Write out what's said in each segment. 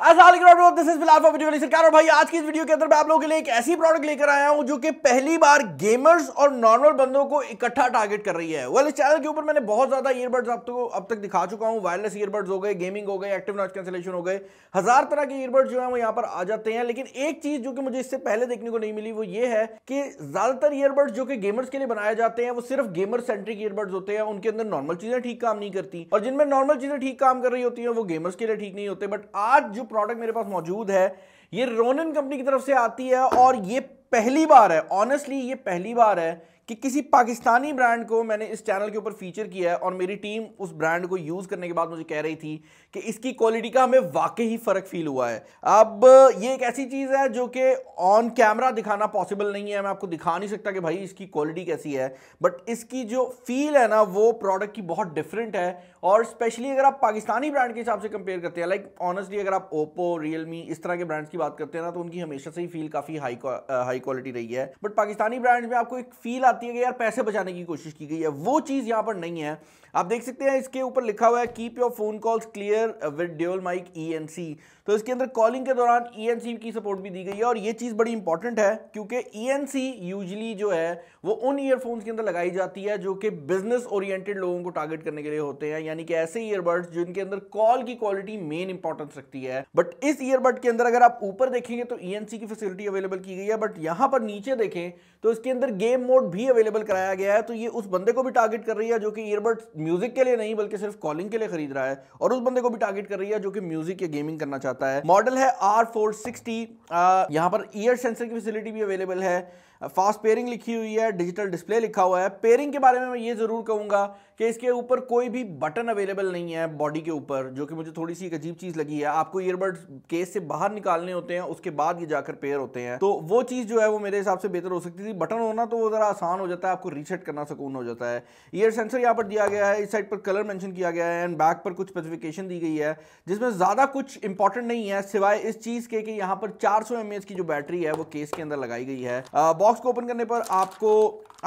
this भाई आज की इस वीडियो के अंदर मैं आप लोगों के लिए एक ऐसी प्रोडक्ट लेकर आया हूं जो कि पहली बार गेमर्स और नॉर्मल बंदों को इकट्ठा टारगेट कर रही है वेल इस चैनल के ऊपर मैंने बहुत ज्यादा ईयरबड्स आपको तो, अब तक दिखा चुका हूं वायरलेस ईयरबड्स हो गए गेमिंग हो गए एक्टिव नॉच कैंसिलेशन हो गए हजार तरह के ईयरबड्स जो है वो यहाँ पर आ जाते हैं लेकिन एक चीज जो कि मुझे इससे पहले देखने को नहीं मिली वो ये है कि ज्यादातर ईयरबड्स जो कि गेमर्स के लिए बनाए जाते हैं वो सिर्फ गेमर सेंट्रिक ईयरबड्स होते हैं उनके अंदर नॉर्मल चीजें ठीक काम नहीं करती और जिनमें नॉर्मल चीजें ठीक काम कर रही होती है वो गेमर्स के लिए ठीक नहीं होते बट आज जो प्रोडक्ट मेरे पास मौजूद है ये रोनन कंपनी की तरफ से आती है और ये पहली बार है ऑनेस्टली ये पहली बार है कि किसी पाकिस्तानी ब्रांड को मैंने इस चैनल के ऊपर फीचर किया है और मेरी टीम उस ब्रांड को यूज़ करने के बाद मुझे कह रही थी कि इसकी क्वालिटी का हमें वाकई ही फ़र्क फील हुआ है अब ये एक ऐसी चीज़ है जो कि ऑन कैमरा दिखाना पॉसिबल नहीं है मैं आपको दिखा नहीं सकता कि भाई इसकी क्वालिटी कैसी है बट इसकी जो फील है ना वो प्रोडक्ट की बहुत डिफरेंट है और स्पेशली अगर आप पाकिस्तानी ब्रांड के हिसाब से कंपेयर करते हैं लाइक ऑनेस्टली अगर आप ओप्पो रियलमी इस तरह के ब्रांड्स की बात करते हैं ना तो उनकी हमेशा से ही फील काफ़ी हाई हाई क्वालिटी रही है बट पाकिस्तानी ब्रांड्स में आपको एक फील आती है कि यार पैसे बचाने की कोशिश की गई है वो चीज़ यहाँ पर नहीं है आप देख सकते हैं इसके ऊपर लिखा हुआ है keep your phone calls clear with dual mic ई तो इसके अंदर कॉलिंग के दौरान ई e की सपोर्ट भी दी गई है और ये चीज़ बड़ी इंपॉर्टेंट है क्योंकि ई e यूजली जो है वो उन ईयरफोन्स के अंदर लगाई जाती है जो कि बिजनेस ओरिएंटेड लोगों को टारगेट करने के लिए होते हैं या यानी कि ऐसे ईयरबड्स जिनके अंदर कॉल की क्वालिटी मेन इंपॉर्टेंस रखती है बट इस ईयरबड के अंदर अगर आप ऊपर देखेंगे तो ईएनसी e की फैसिलिटी अवेलेबल की गई है बट यहां पर नीचे देखें तो इसके अंदर गेम मोड भी अवेलेबल कराया गया है तो ये उस बंदे को भी टारगेट कर रही है जो कि ईयरबड म्यूजिक के लिए नहीं बल्कि सिर्फ कॉलिंग के लिए खरीद रहा है और उस बंदे को भी टारगेट कर रही है जो कि म्यूजिक या गेमिंग करना चाहता है मॉडल है आर फोर सिक्सटी यहां पर ईयर सेंसर की फैसिलिटी भी अवेलेबल है फास्ट पेयरिंग लिखी हुई है डिजिटल डिस्प्ले लिखा हुआ है पेयरिंग के बारे में मैं ये ज़रूर कहूंगा कि इसके ऊपर कोई भी बटन अवेलेबल नहीं है बॉडी के ऊपर जो कि मुझे थोड़ी सी एक अजीब चीज़ लगी है आपको ईयरबड केस से बाहर निकालने होते हैं उसके बाद ये जाकर पेयर होते हैं तो वो चीज़ जो है वो मेरे हिसाब से बेहतर हो सकती थी बटन होना तो वो ज़रा आसान हो जाता है आपको रीसेट करना सुकून हो जाता है ईयर सेंसर यहाँ पर दिया गया है इस साइड पर कलर मैंशन किया गया है एंड बैक पर कुछ स्पेसिफिकेशन दी गई है जिसमें ज़्यादा कुछ इंपॉर्टेंट नहीं है सिवाय इस चीज़ के यहाँ पर चार सौ की जो बैटरी है वो केस के अंदर लगाई गई है बॉक्स को ओपन करने पर आपको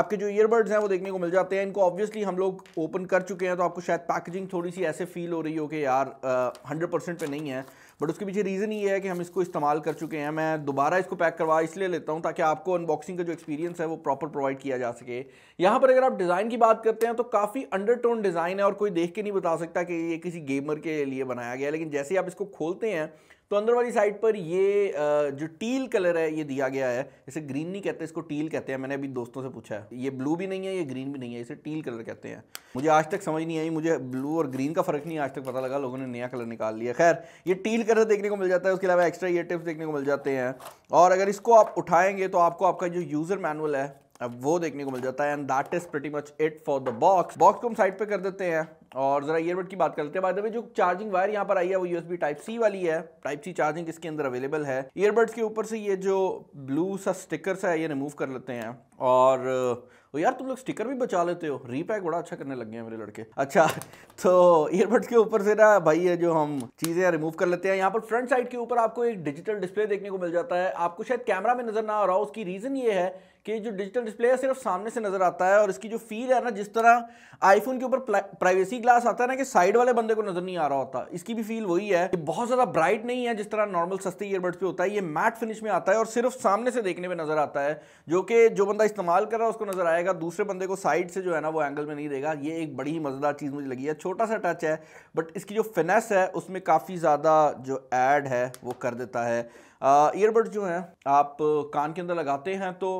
आपके जो ईयरबड्स हैं वो देखने को मिल जाते हैं इनको ऑब्वियसली हम लोग ओपन कर चुके हैं तो आपको शायद पैकेजिंग थोड़ी सी ऐसे फील हो रही हो कि यार हंड्रेड परसेंट पर नहीं है बट उसके पीछे रीज़न ये है कि हम इसको इस्तेमाल कर चुके हैं मैं दोबारा इसको पैक करवा इसलिए लेता हूँ ताकि आपको अनबॉक्सिंग का जो एक्सपीरियंस है वो प्रॉपर प्रोवाइड किया जा सके यहाँ पर अगर आप डिज़ाइन की बात करते हैं तो काफ़ी अंडरटोन डिज़ाइन है और कोई देख के नहीं बता सकता कि ये किसी गेमर के लिए बनाया गया है लेकिन जैसे ही आप इसको खोलते हैं तो अंदर वाली साइड पर ये जो टील कलर है ये दिया गया है इसे ग्रीन नहीं कहते इसको टील कहते हैं मैंने अभी दोस्तों से पूछा है ये ब्लू भी नहीं है ये ग्रीन भी नहीं है इसे टील कलर कहते हैं मुझे आज तक समझ नहीं आई मुझे ब्लू और ग्रीन का फर्क नहीं आज तक पता लगा लोगों ने नया कलर निकाल लिया खैर ये टील कलर देखने को मिल जाता है उसके अलावा एक्स्ट्रा ये टिप्स देखने को मिल जाते हैं और अगर इसको आप उठाएंगे तो आपको आपका जो यूज़र मैनुअल है अब वो देखने को मिल जाता है and that is pretty much it for the box box को हम साइड पे कर देते हैं और जरा ईयरबड की बात करते हैं बाद द जो चार्जिंग वायर यहाँ पर आई है वो यूएसबी टाइप सी वाली है टाइप सी चार्जिंग इसके अंदर अवेलेबल है ईयरबड्स के ऊपर से ये जो ब्लू सा स्टिकर सा है ये रिमूव कर लेते हैं और तो यार तुम लोग स्टिकर भी बचा लेते हो रीपैक बड़ा अच्छा करने लग गए मेरे लड़के अच्छा तो ईयरबड्स के ऊपर से ना भाई ये जो हम चीज़ें रिमूव कर लेते हैं यहाँ पर फ्रंट साइड के ऊपर आपको एक डिजिटल डिस्प्ले देखने को मिल जाता है आपको शायद कैमरा में नजर ना आ रहा हो उसकी रीज़न ये है कि जो डिजिटल डिस्प्ले है सिर्फ सामने से नज़र आता है और इसकी जो फील है ना जिस तरह आईफोन के ऊपर प्राइवेसी ग्लास आता है ना कि साइड वाले बंदे को नज़र नहीं आ रहा होता इसकी भी फील वही है कि बहुत ज़्यादा ब्राइट नहीं है जिस तरह नॉर्मल सस्ते ईयरबड्स पे होता है ये मैट फिनिश में आता है और सिर्फ सामने से देखने में नज़र आता है जो कि जो बंदा इस्तेमाल कर रहा है उसको नज़र आएगा दूसरे बंदे को साइड से जो है ना वो एंगल में नहीं देगा ये एक बड़ी ही मज़ेदार चीज़ मुझे लगी है छोटा सा टच है बट इसकी जो फिनेस है उसमें काफ़ी ज़्यादा जो एड है वो कर देता है ईयरबड्स जो हैं आप कान के अंदर लगाते हैं तो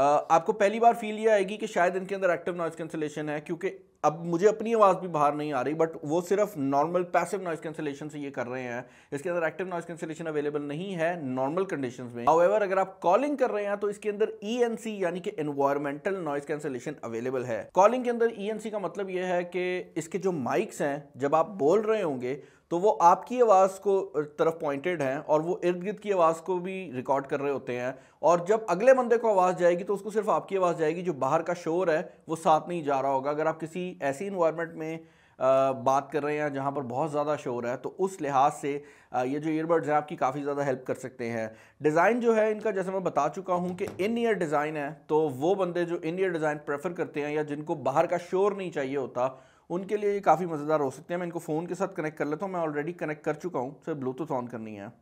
आपको पहली बार फील ये आएगी कि शायद इनके अंदर एक्टिव नॉइज कैंसिलेशन है क्योंकि अब मुझे अपनी आवाज़ भी बाहर नहीं आ रही बट वो सिर्फ नॉर्मल पैसिव नॉइस कैंसिलेशन से ये कर रहे हैं इसके अंदर एक्टिव नॉइस कैंसिलेशन अवेलेबल नहीं है नॉर्मल कंडीशन में हाउएवर अगर आप कॉलिंग कर रहे हैं तो इसके अंदर सी e यानी कि एनवायरमेंटल नॉइस कैंसिलेशन अवेलेबल है कॉलिंग के अंदर सी e का मतलब यह है कि इसके जो माइक्स हैं जब आप बोल रहे होंगे तो वो आपकी आवाज़ को तरफ पॉइंटेड हैं और वो इर्द गिर्द की आवाज़ को भी रिकॉर्ड कर रहे होते हैं और जब अगले बंदे को आवाज़ जाएगी तो उसको सिर्फ आपकी आवाज़ जाएगी जो बाहर का शोर है वो साथ नहीं जा रहा होगा अगर आप किसी ऐसी इन्वायरमेंट में आ, बात कर रहे हैं जहाँ पर बहुत ज़्यादा शोर है तो उस लिहाज से आ, ये जो ईयरबड्स हैं आपकी काफ़ी ज़्यादा हेल्प कर सकते हैं डिज़ाइन जो है इनका जैसे मैं बता चुका हूँ कि इन ईयर डिज़ाइन है तो वो बंदे जो इन ईयर डिज़ाइन प्रेफर करते हैं या जिनको बाहर का शोर नहीं चाहिए होता उनके लिए ये काफ़ी मज़ेदार हो सकते हैं मैं इनको फ़ोन के साथ कनेक्ट कर लेता हूँ मैं ऑलरेडी कनेक्ट कर चुका हूँ सिर्फ ब्लूटूथ ऑन करनी है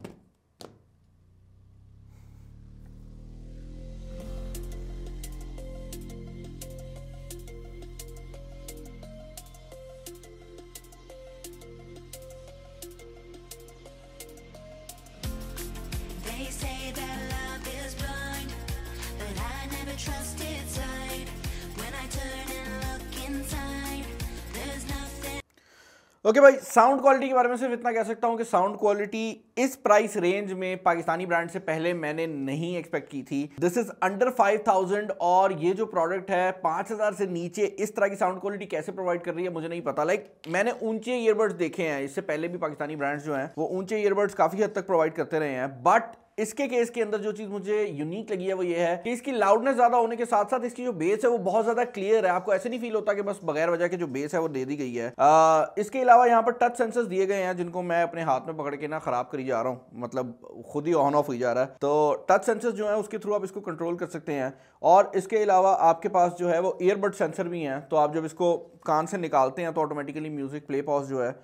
ओके भाई साउंड क्वालिटी के बारे में सिर्फ इतना कह सकता हूँ कि साउंड क्वालिटी इस प्राइस रेंज में पाकिस्तानी ब्रांड से पहले मैंने नहीं एक्सपेक्ट की थी दिस इज अंडर 5000 और ये जो प्रोडक्ट है 5000 से नीचे इस तरह की साउंड क्वालिटी कैसे प्रोवाइड कर रही है मुझे नहीं पता लाइक like, मैंने ऊंचे ईयरबड्स देखे हैं इससे पहले भी पाकिस्तानी ब्रांड्स जो हैं वो ऊंचे ईयरबड्स काफी हद तक प्रोवाइड करते रहे हैं बट इसके केस के अंदर जो चीज मुझे यूनिक लगी है वो ये है कि इसकी लाउडनेस ज्यादा होने के साथ साथ इसकी जो बेस है वो बहुत ज्यादा क्लियर है आपको ऐसे नहीं फील होता कि बस बगैर वजह के जो बेस है वो दे दी गई है आ, इसके अलावा यहाँ पर टच सेंसर्स दिए गए हैं जिनको मैं अपने हाथ में पकड़ के ना खराब करी जा रहा हूँ मतलब खुद ही ऑन ऑफ ही जा रहा है तो टच सेंसर्स जो है उसके थ्रू आप इसको कंट्रोल कर सकते हैं और इसके अलावा आपके पास जो है वो ईयरबड सेंसर भी हैं तो आप जब इसको कान से निकालते हैं तो ऑटोमेटिकली म्यूजिक प्ले पॉज जो है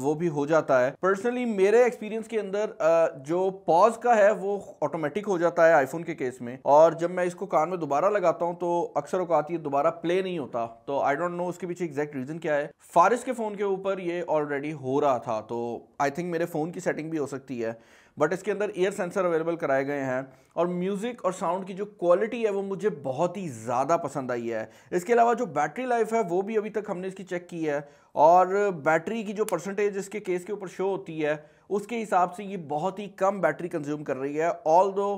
वो भी हो जाता है पर्सनली मेरे एक्सपीरियंस के अंदर जो पॉज का है वो ऑटोमेटिक हो जाता है आईफोन के केस में और जब मैं इसको कान में दोबारा लगाता हूँ तो अक्सर औकात ये दोबारा प्ले नहीं होता तो आई डोंट नो उसके पीछे एग्जैक्ट रीज़न क्या है फारिस के फ़ोन के ऊपर ये ऑलरेडी हो रहा था तो आई थिंक मेरे फ़ोन की सेटिंग भी हो सकती है बट इसके अंदर ईयर सेंसर अवेलेबल कराए गए हैं और म्यूज़िक और साउंड की जो क्वालिटी है वो मुझे बहुत ही ज़्यादा पसंद आई है इसके अलावा जो बैटरी लाइफ है वो भी अभी तक हमने इसकी चेक की है और बैटरी की जो परसेंटेज इसके केस के ऊपर शो होती है उसके हिसाब से ये बहुत ही कम बैटरी कंज्यूम कर रही है ऑल दो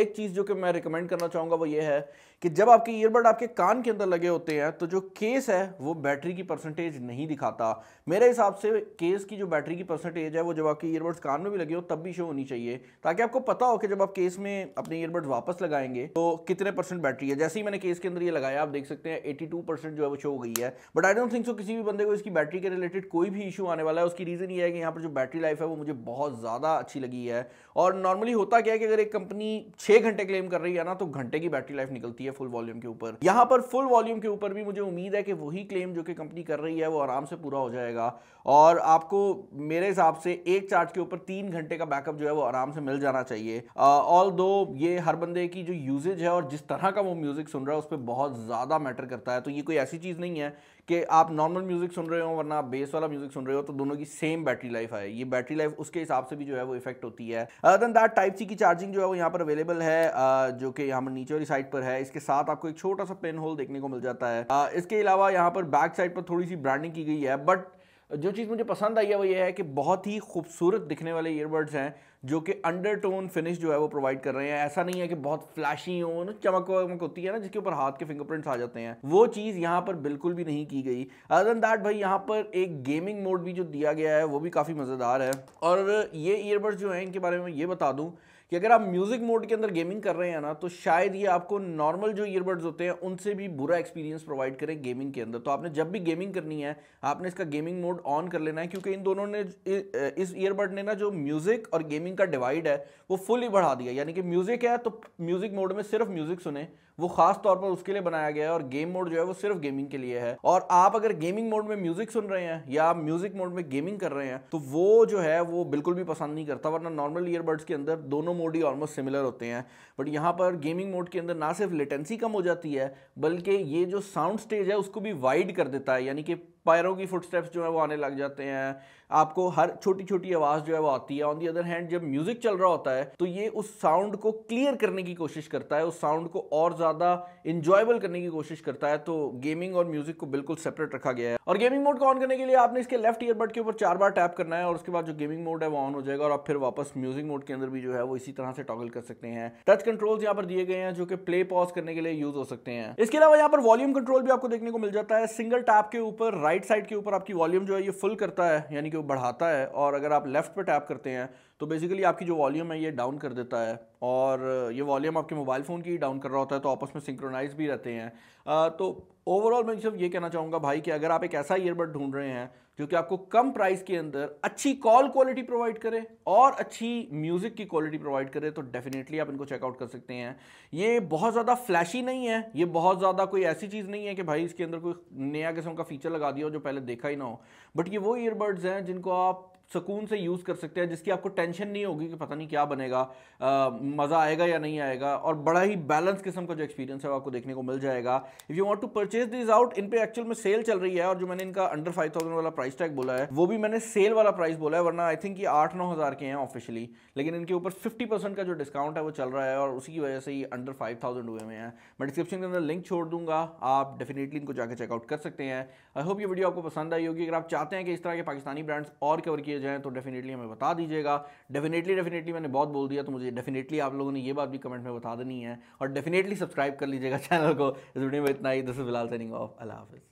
एक चीज़ जो कि मैं रिकमेंड करना चाहूँगा वो ये है कि जब आपके ईयरबड आपके कान के अंदर लगे होते हैं तो जो केस है वो बैटरी की परसेंटेज नहीं दिखाता मेरे हिसाब से केस की जो बैटरी की परसेंटेज है वो जब आपके ईयरबड्स कान में भी लगे हो तब भी शो होनी चाहिए ताकि आपको पता हो कि जब आप केस में अपने ईयरबड्स वापस लगाएंगे तो कितने परसेंट बैटरी है जैसे ही मैंने केस के अंदर ये लगाया आप देख सकते हैं एटी जो है वो शो हो गई है but I don't think so किसी भी बंदे को इसकी बैटरी के रिलेटेड कोई भी इशू आने वाला है उसकी रीज़न ये है कि यहाँ पर जो बैटरी लाइफ है वो मुझे बहुत ज़्यादा अच्छी लगी है और नॉर्मली होता क्या है कि अगर एक कंपनी छः घंटे क्लेम कर रही है ना तो घंटे की बैटरी लाइफ निकलती है है फुल वॉल्यूम के ऊपर यहां पर फुल वॉल्यूम के ऊपर भी मुझे उम्मीद है कि वही क्लेम जो कि कंपनी कर रही है वो आराम से पूरा हो जाएगा और आपको मेरे हिसाब से एक चार्ज के ऊपर तीन घंटे का बैकअप जो है वो आराम से मिल जाना चाहिए ऑल दो ये हर बंदे की जो यूजेज है और जिस तरह का वो म्यूज़िक सुन रहा है उस पर बहुत ज़्यादा मैटर करता है तो ये कोई ऐसी चीज़ नहीं है कि आप नॉर्मल म्यूज़िक सुन रहे हो वरना आप बेस वाला म्यूज़िक सुन रहे हो तो दोनों की सेम बैटरी लाइफ है ये बैटरी लाइफ उसके हिसाब से भी जो है वो इफेक्ट होती है अदर दैट टाइप सी की चार्जिंग जो है वो यहाँ पर अवेलेबल है जो कि यहाँ पर नीचे वाली साइड पर है इसके साथ आपको एक छोटा सा पेन होल देखने को मिल जाता है इसके अलावा यहाँ पर बैक साइड पर थोड़ी सी ब्रांडिंग की गई है बट जो चीज़ मुझे पसंद आई है वो ये है कि बहुत ही खूबसूरत दिखने वाले ईयरबड्स हैं जो कि अंडर टोन फिनिश जो है वो प्रोवाइड कर रहे हैं ऐसा नहीं है कि बहुत फ्लैशी हो ना चमक वमक होती है ना जिसके ऊपर हाथ के फिंगरप्रिंट्स आ जाते हैं वो चीज़ यहाँ पर बिल्कुल भी नहीं की गई अदर दैन दैट भाई यहाँ पर एक गेमिंग मोड भी जो दिया गया है वो भी काफ़ी मज़ेदार है और ये ईयरबड्स जो हैं इनके बारे में ये बता दूँ कि अगर आप म्यूज़िक मोड के अंदर गेमिंग कर रहे हैं ना तो शायद ये आपको नॉर्मल जो ईयरबड्स होते हैं उनसे भी बुरा एक्सपीरियंस प्रोवाइड करें गेमिंग के अंदर तो आपने जब भी गेमिंग करनी है आपने इसका गेमिंग मोड ऑन कर लेना है क्योंकि इन दोनों ने इस ईयरबड ने ना जो म्यूज़िक और गेमिंग का डिवाइड है वो फुली बढ़ा दिया यानी कि म्यूज़िक है तो म्यूज़िक मोड में सिर्फ म्यूज़िक सुने वो खास तौर पर उसके लिए बनाया गया है और गेम मोड जो है वो सिर्फ गेमिंग के लिए है और आप अगर गेमिंग मोड में म्यूजिक सुन रहे हैं या आप म्यूजिक मोड में गेमिंग कर रहे हैं तो वो जो है वो बिल्कुल भी पसंद नहीं करता वरना नॉर्मल ईयरबड्स के अंदर दोनों मोड ही ऑलमोस्ट सिमिलर होते हैं बट यहाँ पर गेमिंग मोड के अंदर ना सिर्फ लेटेंसी कम हो जाती है बल्कि ये जो साउंड स्टेज है उसको भी वाइड कर देता है यानी कि पैरों की फुटस्टेप्स जो है वो आने लग जाते हैं आपको हर छोटी छोटी आवाज़ जो है वो आती है ऑन दी अदर हैंड जब म्यूज़िक चल रहा होता है तो ये उस साउंड को क्लियर करने की कोशिश करता है उस साउंड को और ज़्यादा इंजॉयबल करने की कोशिश करता है तो गेमिंग और म्यूज़िक को बिल्कुल सेपरेट रखा गया है और गेमिंग मोड को ऑन करने के लिए आपने इसके लेफ्ट ईयरबड के ऊपर चार बार टैप करना है और उसके बाद जो गेमिंग मोड है वो ऑन हो जाएगा और आप फिर वापस म्यूज़िक मोड के अंदर भी जो है वो इसी तरह से टॉगल कर सकते हैं टच कंट्रोल्स यहाँ पर दिए गए हैं जो कि प्ले पॉज करने के लिए यूज़ हो सकते हैं इसके अलावा यहाँ पर वॉल्यूम कंट्रोल भी आपको देखने को मिल जाता है सिंगल टैप के ऊपर राइट साइड के ऊपर आपकी वॉल्यूम जो है ये फुल करता है यानी कि वो बढ़ाता है और अगर आप लेफ्ट पर टैप करते हैं तो बेसिकली आपकी जो वॉल्यूम है ये डाउन कर देता है और ये वॉल्यूम आपके मोबाइल फ़ोन की डाउन कर रहा होता है तो आपस में सिंक्रोनाइज भी रहते हैं आ, तो ओवरऑल मैं सिर्फ ये कहना चाहूँगा भाई कि अगर आप एक ऐसा ईयरबड ढूंढ रहे हैं जो कि आपको कम प्राइस के अंदर अच्छी कॉल क्वालिटी प्रोवाइड करे और अच्छी म्यूज़िक की क्वालिटी प्रोवाइड करे तो डेफिनेटली आप इनको चेकआउट कर सकते हैं ये बहुत ज़्यादा फ्लैशी नहीं है ये बहुत ज़्यादा कोई ऐसी चीज़ नहीं है कि भाई इसके अंदर कोई नया किस्म का फीचर लगा दिया हो जो पहले देखा ही ना हो बट ये वो ईयरबड्स हैं जिनको आप सुकून से यूज़ कर सकते हैं जिसकी आपको टेंशन नहीं होगी कि पता नहीं क्या बनेगा मज़ा आएगा या नहीं आएगा और बड़ा ही बैलेंस किस्म का जो एक्सपीरियंस है वो आपको देखने को मिल जाएगा if you want to purchase this आउट इन पे एक्चुअल में सेल चल रही है और जो मैंने इनका अंडर फाइव थाउजेंड वाला प्राइस टैग बोला है वो भी मैंने सेल वाला प्राइस बोला है वरना आई थिंक ये आठ नौ हज़ार के हैं ऑफिशियली लेकिन इनके ऊपर फिफ्टी परसेंट का जो डिस्काउंट है वो चल रहा है और उसी की वजह से ही अंडर फाइव थाउजेंड हुए हुए हैं मैं डिस्क्रिप्शन के अंदर लिंक छोड़ दूंगा आप डेफिनेटली इनको जाकर चेकआउट कर सकते हैं आई होप ये वीडियो आपको पसंद आई होगी अगर आप चाहते हैं कि इस तरह के पाकिस्तानी ब्रांड्स और कवर किए मैसेज हैं तो डेफिनेटली हमें बता दीजिएगा डेफिनेटली डेफिनेटली मैंने बहुत बोल दिया तो मुझे डेफिनेटली आप लोगों ने ये बात भी कमेंट में बता देनी है और डेफिनेटली सब्सक्राइब कर लीजिएगा चैनल को इस वीडियो में इतना ही this is Bilal signing off अल्लाह हाफिज़